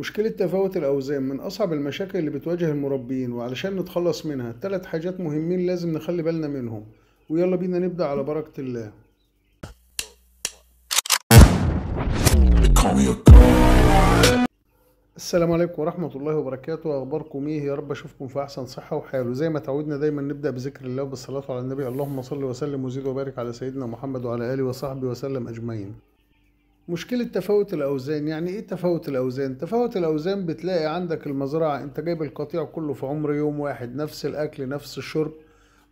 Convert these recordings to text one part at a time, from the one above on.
مشكلة تفاوت الأوزان من أصعب المشاكل اللي بتواجه المربيين وعلشان نتخلص منها تلات حاجات مهمين لازم نخلي بالنا منهم ويلا بينا نبدأ على بركة الله السلام عليكم ورحمة الله وبركاته أخباركم إيه يا رب أشوفكم في أحسن صحة وحال وزي ما تعودنا دايما نبدأ بذكر الله وبالصلاة على النبي اللهم صل وسلم وزد وبارك على سيدنا محمد وعلى آله وصحبه وسلم أجمعين مشكلة تفاوت الأوزان يعني إيه تفاوت الأوزان؟ تفاوت الأوزان بتلاقي عندك المزرعة أنت جايب القطيع كله في عمر يوم واحد نفس الأكل نفس الشرب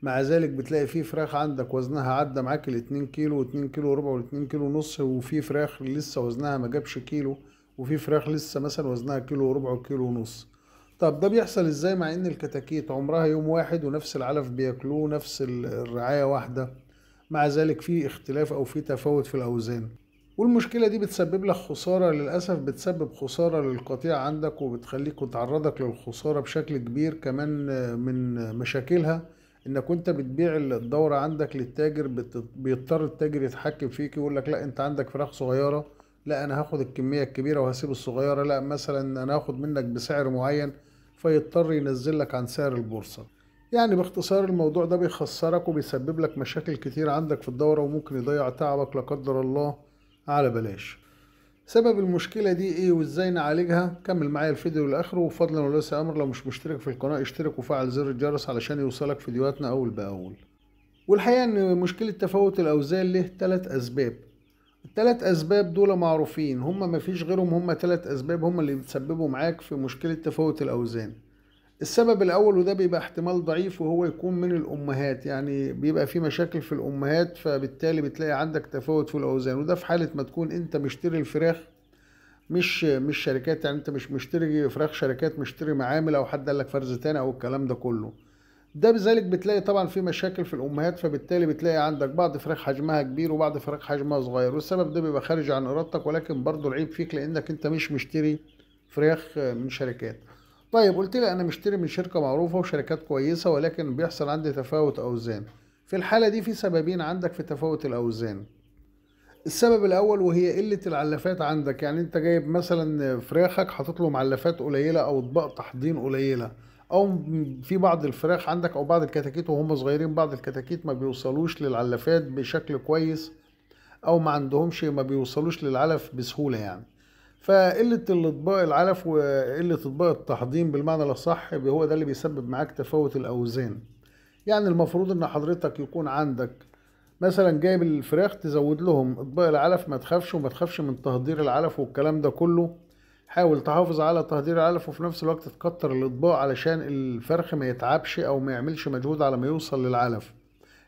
مع ذلك بتلاقي فيه فراخ عندك وزنها عدى معاك الاتنين كيلو واتنين كيلو وربع واتنين كيلو ونص وفي فراخ لسه وزنها ما جابش كيلو وفي فراخ لسه مثلا وزنها كيلو وربع وكيلو ونص طب ده بيحصل ازاي مع ان الكتاكيت عمرها يوم واحد ونفس العلف بياكلوه نفس الرعاية واحدة مع ذلك في اختلاف او في تفاوت في الاوزان والمشكلة دي بتسبب لك خسارة للأسف بتسبب خسارة للقطيع عندك وبتخليك وتعرضك للخسارة بشكل كبير كمان من مشاكلها انك وانت بتبيع الدورة عندك للتاجر بيضطر التاجر يتحكم فيك يقول لك لا انت عندك فراخ صغيرة لا انا هاخد الكمية الكبيرة وهسيب الصغيرة لا مثلا انا هاخد منك بسعر معين فيضطر ينزل لك عن سعر البورصة يعني باختصار الموضوع ده بيخسرك وبيسبب لك مشاكل كتير عندك في الدورة وممكن يضيع تعبك لا قدر الله على بلاش سبب المشكلة دي ايه وازاي نعالجها كمل معايا الفيديو للاخر وفضلا وليس امر لو مش مشترك في القناة اشترك وفعل زر الجرس علشان يوصلك فيديوهاتنا اول باول والحقيقة ان مشكلة تفاوت الاوزان له تلات اسباب التلات اسباب دول معروفين هما مفيش غيرهم هما تلات اسباب هما اللي بتسببوا معاك في مشكلة تفاوت الاوزان السبب الاول وده بيبقى احتمال ضعيف وهو يكون من الامهات يعني بيبقى في مشاكل في الامهات فبالتالي بتلاقي عندك تفاوت في الاوزان وده في حاله ما تكون انت مشتري الفراخ مش مش شركات يعني انت مش مشتري فراخ شركات مشتري معامل او حد قال لك فرز تاني او الكلام ده كله ده بذلك بتلاقي طبعا في مشاكل في الامهات فبالتالي بتلاقي عندك بعض فراخ حجمها كبير وبعض فراخ حجمها صغير والسبب ده بيبقى خارج عن ارادتك ولكن برضه العيب فيك لانك انت مش مشتري فراخ من شركات طيب قلت لي انا مشتري من شركه معروفه وشركات كويسه ولكن بيحصل عندي تفاوت اوزان في الحاله دي في سببين عندك في تفاوت الاوزان السبب الاول وهي قله العلافات عندك يعني انت جايب مثلا فراخك حاطط له معلفات قليله او اطباق تحضين قليله او في بعض الفراخ عندك او بعض الكتاكيت وهم صغيرين بعض الكتاكيت ما بيوصلوش للعلافات بشكل كويس او ما عندهمش ما بيوصلوش للعلف بسهوله يعني فقلة الاطباق العلف وقلة اطباق التحضيم بالمعنى الأصح هو ده اللي بيسبب معاك تفاوت الأوزان يعني المفروض إن حضرتك يكون عندك مثلا جايب الفراخ تزود لهم اطباق العلف ما تخافش وما تخافش من تهدير العلف والكلام ده كله حاول تحافظ على تهدير العلف وفي نفس الوقت تكتر الاطباق علشان الفرخ ما يتعبش او ما يعملش مجهود على ما يوصل للعلف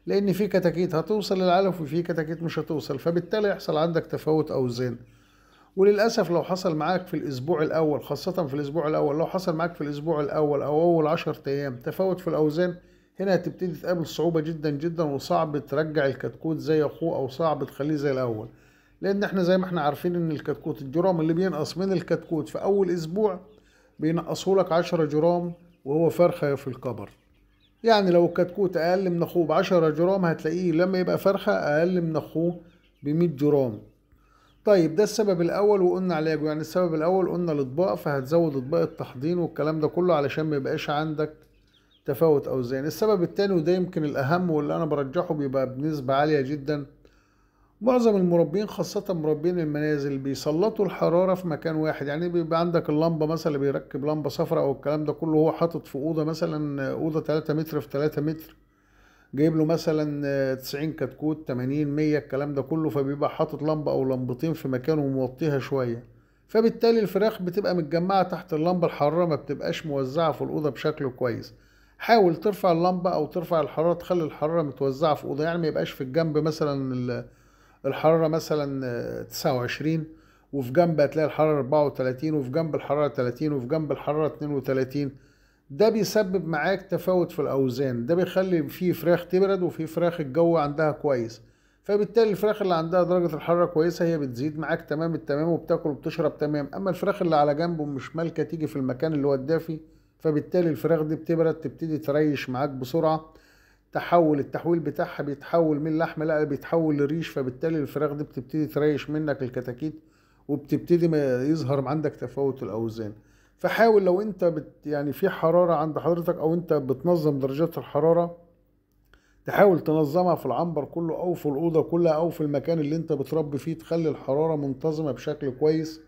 لان في كتاكيت هتوصل للعلف وفي كتاكيت مش هتوصل فبالتالي يحصل عندك تفاوت اوزان وللاسف لو حصل معاك في الاسبوع الاول خاصه في الاسبوع الاول لو حصل معاك في الاسبوع الاول او اول 10 ايام تفاوت في الاوزان هنا هتبتدي تقابل صعوبه جدا جدا وصعب ترجع الكتكوت زي اخوه او صعب تخليه زي الاول لان احنا زي ما احنا عارفين ان الكتكوت الجرام اللي بينقص من الكتكوت في اول اسبوع بينقصه لك 10 جرام وهو فرخه في الكبر يعني لو الكتكوت اقل من اخوه ب 10 جرام هتلاقيه لما يبقى فرخه اقل من اخوه ب 100 جرام طيب ده السبب الاول وقلنا علاجه يعني السبب الاول قلنا الاطباق فهتزود اطباق التحضين والكلام ده كله علشان ما يبقاش عندك تفاوت اوزان السبب التاني وده يمكن الاهم واللي انا برجحه بيبقى بنسبه عاليه جدا معظم المربين خاصة مربين المنازل بيسلطوا الحرارة في مكان واحد يعني بيبقى عندك اللمبة مثلا اللي بيركب لمبة صفراء أو الكلام ده كله هو حاطط في أوضة مثلا أوضة 3 متر في 3 متر جايب له مثلا 90 آه، كتكوت 80 100 الكلام ده كله فبيبقى حاطط لمبه او لمبتين في مكانه وموطيها شويه فبالتالي الفراخ بتبقى متجمعه تحت اللمبه الحراره ما بتبقاش موزعه في الاوضه بشكل كويس حاول ترفع اللمبه او ترفع الحراره تخلي الحراره متوزعه في اوضه يعني ما يبقاش في الجنب مثلا الحراره مثلا 29 آه، وفي جنب هتلاقي الحراره 34 وفي جنب الحراره 30 وفي جنب الحراره 32 ده بيسبب معاك تفاوت في الاوزان ده بيخلي في فراخ تبرد وفي فراخ الجو عندها كويس فبالتالي الفراخ اللي عندها درجة الحرارة كويسة هي بتزيد معاك تمام التمام وبتاكل وبتشرب تمام أما الفراخ اللي على جنبه مش مالكة تيجي في المكان اللي هو الدافي فبالتالي الفراخ دي بتبرد تبتدي تريش معاك بسرعة تحول التحويل بتاعها بيتحول من لحم لا بيتحول لريش فبالتالي الفراخ دي بتبتدي تريش منك الكتاكيت وبتبتدي يظهر عندك تفاوت الأوزان فحاول لو انت بت يعني في حراره عند حضرتك او انت بتنظم درجات الحراره تحاول تنظمها في العنبر كله او في الاوضه كلها او في المكان اللي انت بتربي فيه تخلي الحراره منتظمه بشكل كويس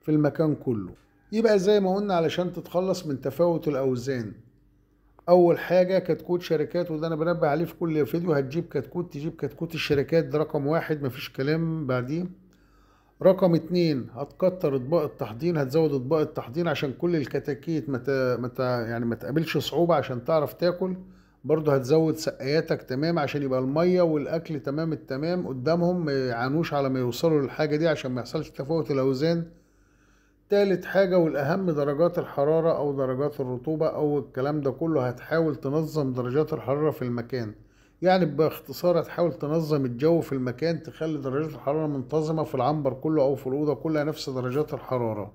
في المكان كله يبقى زي ما قلنا علشان تتخلص من تفاوت الاوزان اول حاجه كتكوت شركات وده انا بنبه عليه في كل فيديو هتجيب كتكوت تجيب كتكوت الشركات ده رقم واحد مفيش كلام بعديه رقم اتنين هتكتر اطباق التحضير هتزود اطباق التحضير عشان كل الكتاكيت ما مت... يعني ما تقابلش صعوبه عشان تعرف تاكل برضه هتزود سقياتك تمام عشان يبقى الميه والاكل تمام التمام قدامهم ما يعانوش على ما يوصلوا للحاجه دي عشان ما يحصلش تفاوت الاوزان تالت حاجه والاهم درجات الحراره او درجات الرطوبه او الكلام ده كله هتحاول تنظم درجات الحراره في المكان يعني باختصار هتحاول تنظم الجو في المكان تخلي درجات الحرارة منتظمة في العنبر كله أو في الأوضة كلها نفس درجات الحرارة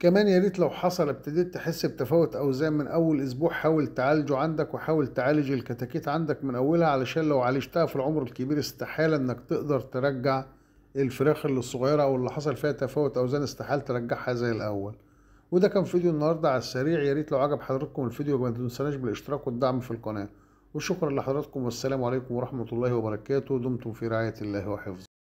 كمان يا ريت لو حصل ابتديت تحس بتفاوت أوزان من أول أسبوع حاول تعالجه عندك وحاول تعالج الكتاكيت عندك من أولها علشان لو عالجتها في العمر الكبير استحالة إنك تقدر ترجع الفراخ اللي الصغيرة أو اللي حصل فيها تفاوت أوزان استحالة ترجعها زي الأول وده كان فيديو النهاردة على السريع يا ريت لو عجب حضراتكم الفيديو ما تنسناش بالاشتراك والدعم في القناة وشكرا لحضراتكم والسلام عليكم ورحمة الله وبركاته دمتم في رعاية الله وحفظه